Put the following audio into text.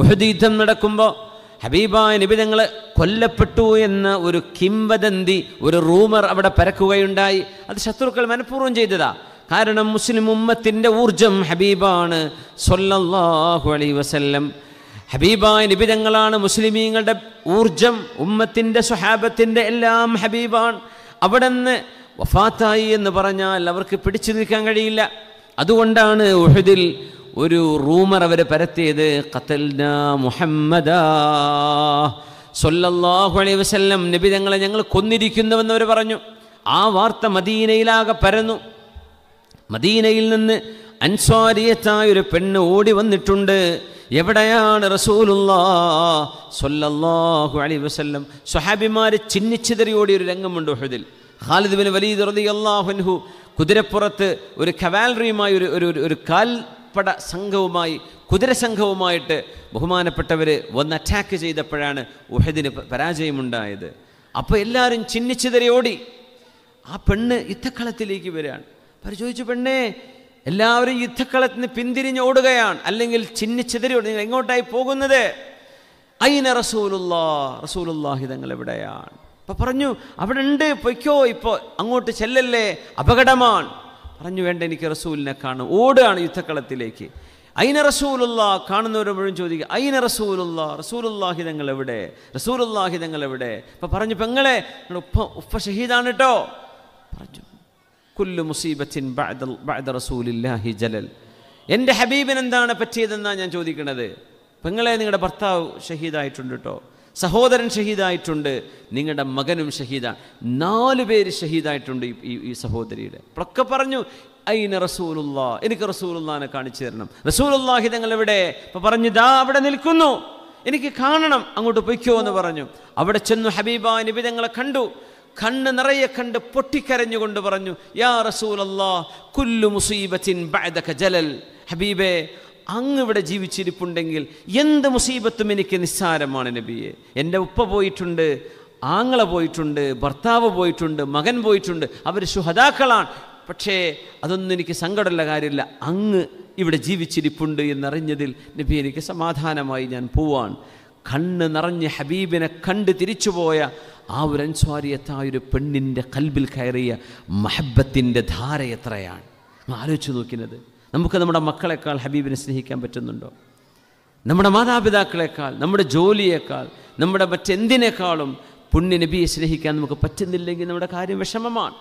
യുദ്ധം നടക്കുമ്പോൾ ഹബീബായ നിബിതങ്ങൾ കൊല്ലപ്പെട്ടു എന്ന ഒരു കിംവദന്തി ഒരു റൂമർ അവിടെ പരക്കുകയുണ്ടായി അത് ശത്രുക്കൾ മനഃപൂർവ്വം ചെയ്തതാ കാരണം മുസ്ലിം ഉമ്മത്തിൻ്റെ ഊർജം ഹബീബാണ് സൊല്ലാഹു അലൈ വസല്ലം ഹബീബായ നിബിതങ്ങളാണ് മുസ്ലിമീങ്ങളുടെ ഊർജം ഉമ്മത്തിൻ്റെ സ്വഹാബത്തിൻ്റെ എല്ലാം ഹബീബാണ് അവിടെ നിന്ന് വഫാത്തായി എന്ന് പറഞ്ഞാൽ അവർക്ക് പിടിച്ചു നിൽക്കാൻ കഴിയില്ല അതുകൊണ്ടാണ് ഉഹദിൽ ഒരു റൂമർ അവർ പരത്തിയത് ഖത്തൽന മുഹമ്മദ സൊല്ലാഹു അലൈ വസല്ലം നബി തങ്ങളെ ഞങ്ങൾ കൊന്നിരിക്കുന്നുവെന്ന് അവർ പറഞ്ഞു ആ വാർത്ത മദീനയിലാകെ പരന്നു മദീനയിൽ നിന്ന് അൻസ്വാരിയത്തായ ഒരു പെണ്ണ് ഓടി വന്നിട്ടുണ്ട് എവിടെയാണ് റസൂലുള്ള സൊല്ലാഹു അലൈ വസല്ലം സ്വഹാബിമാരെ ചിന്നിച്ചിതറി ഒരു രംഗമുണ്ട് ഹുദിൽ ഖാലിദ് ബിൻ വലീദ് റതി അള്ളാഹുൻഹു കുതിരപ്പുറത്ത് ഒരു കവാലറിയുമായി ഒരു ഒരു കാൽ പപ്പട സംഘവുമായി കുതിര സംഘവുമായിട്ട് ബഹുമാനപ്പെട്ടവർ വന്ന് അറ്റാക്ക് ചെയ്തപ്പോഴാണ് ഉഹദിന് പരാജയമുണ്ടായത് അപ്പോൾ എല്ലാവരും ചിഹ്നിച്ചിതരയോടി ആ പെണ്ണ് യുദ്ധക്കളത്തിലേക്ക് വരികയാണ് അവർ ചോദിച്ചു പെണ്ണേ എല്ലാവരും യുദ്ധക്കളത്തിന് പിന്തിരിഞ്ഞ് ഓടുകയാണ് അല്ലെങ്കിൽ ചിഹ്നിച്ചെതിരിയോട് നിങ്ങൾ എങ്ങോട്ടായി പോകുന്നത് അയിന റസൂലുല്ലാ റസൂലുല്ലാഹി തങ്ങൾ എവിടെയാണ് അപ്പം പറഞ്ഞു അവിടെ ഉണ്ട് പൊയ്ക്കോ ഇപ്പോൾ അങ്ങോട്ട് ചെല്ലല്ലേ അപകടമാണ് പറഞ്ഞു വേണ്ട എനിക്ക് റസൂലിനെ കാണും ഓടുകയാണ് യുദ്ധക്കളത്തിലേക്ക് അയിന റസൂലുള്ളാ കാണുന്നവരെ മുഴുവൻ ചോദിക്കുക അയിന റസൂലുള്ളാ റസൂലുല്ലാഹി തങ്ങൾ എവിടെ റസൂലുല്ലാഹി തങ്ങൾ എവിടെ ഇപ്പം പറഞ്ഞു പെങ്ങളെ ഉപ്പ ഉപ്പ ഷഹീദാണ് കേട്ടോ പറഞ്ഞു കുല്ലു മുസീബത്തിൻ ബാദ റസൂലില്ലാഹി ജലൽ എൻ്റെ ഹബീബിന് എന്താണ് പറ്റിയതെന്നാണ് ഞാൻ ചോദിക്കുന്നത് പെങ്ങളെ നിങ്ങളുടെ ഭർത്താവ് ഷഹീദായിട്ടുണ്ട് കേട്ടോ സഹോദരൻ ഷഹീദായിട്ടുണ്ട് നിങ്ങളുടെ മകനും ഷഹീദാണ് നാല് പേര് ഷഹീദായിട്ടുണ്ട് ഈ ഈ സഹോദരിയുടെ അപ്പോഴൊക്കെ പറഞ്ഞു അയിന് റസൂലുള്ള എനിക്ക് റസൂലുള്ളാനെ കാണിച്ചു തരണം റസൂലുള്ളാഹി തങ്ങൾ എവിടെ ഇപ്പം പറഞ്ഞു ദാ അവിടെ നിൽക്കുന്നു എനിക്ക് കാണണം അങ്ങോട്ട് പൊയ്ക്കോ എന്ന് പറഞ്ഞു അവിടെ ചെന്നു ഹബീബ നിബിതങ്ങളെ കണ്ടു കണ്ണ് നിറയെ കണ്ട് പൊട്ടിക്കരഞ്ഞുകൊണ്ട് പറഞ്ഞു യാ റസൂലല്ലാ കുല്ലു മുസീബത്തിൻ ബഅദക ജലൽ ഹബീബെ അങ്ങ് ഇവിടെ ജീവിച്ചിരിപ്പുണ്ടെങ്കിൽ എന്ത് മുസീബത്തും എനിക്ക് നിസ്സാരമാണ് നബിയെ എൻ്റെ ഉപ്പ പോയിട്ടുണ്ട് ആങ്ങള പോയിട്ടുണ്ട് ഭർത്താവ് പോയിട്ടുണ്ട് മകൻ പോയിട്ടുണ്ട് അവർ ശുഹതാക്കളാണ് പക്ഷേ അതൊന്നും എനിക്ക് സങ്കടമുള്ള കാര്യമില്ല അങ്ങ് ഇവിടെ ജീവിച്ചിരിപ്പുണ്ട് എന്നറിഞ്ഞതിൽ നബി എനിക്ക് സമാധാനമായി ഞാൻ പോവാൻ കണ്ണ് നിറഞ്ഞ് ഹബീബിനെ കണ്ട് തിരിച്ചുപോയ ആ ഒരു അൻസ്വാരിയത്തായ ഒരു പെണ്ണിൻ്റെ കൽബിൽ കയറിയ മഹബത്തിൻ്റെ ധാര എത്രയാണ് ആലോചിച്ച് നോക്കുന്നത് നമുക്ക് നമ്മുടെ മക്കളെക്കാൾ ഹബീബിനെ സ്നേഹിക്കാൻ പറ്റുന്നുണ്ടോ നമ്മുടെ മാതാപിതാക്കളെക്കാൾ നമ്മുടെ ജോലിയേക്കാൾ നമ്മുടെ മറ്റെന്തിനേക്കാളും പുണ്യ നബിയെ സ്നേഹിക്കാൻ നമുക്ക് പറ്റുന്നില്ലെങ്കിൽ നമ്മുടെ കാര്യം വിഷമമാണ്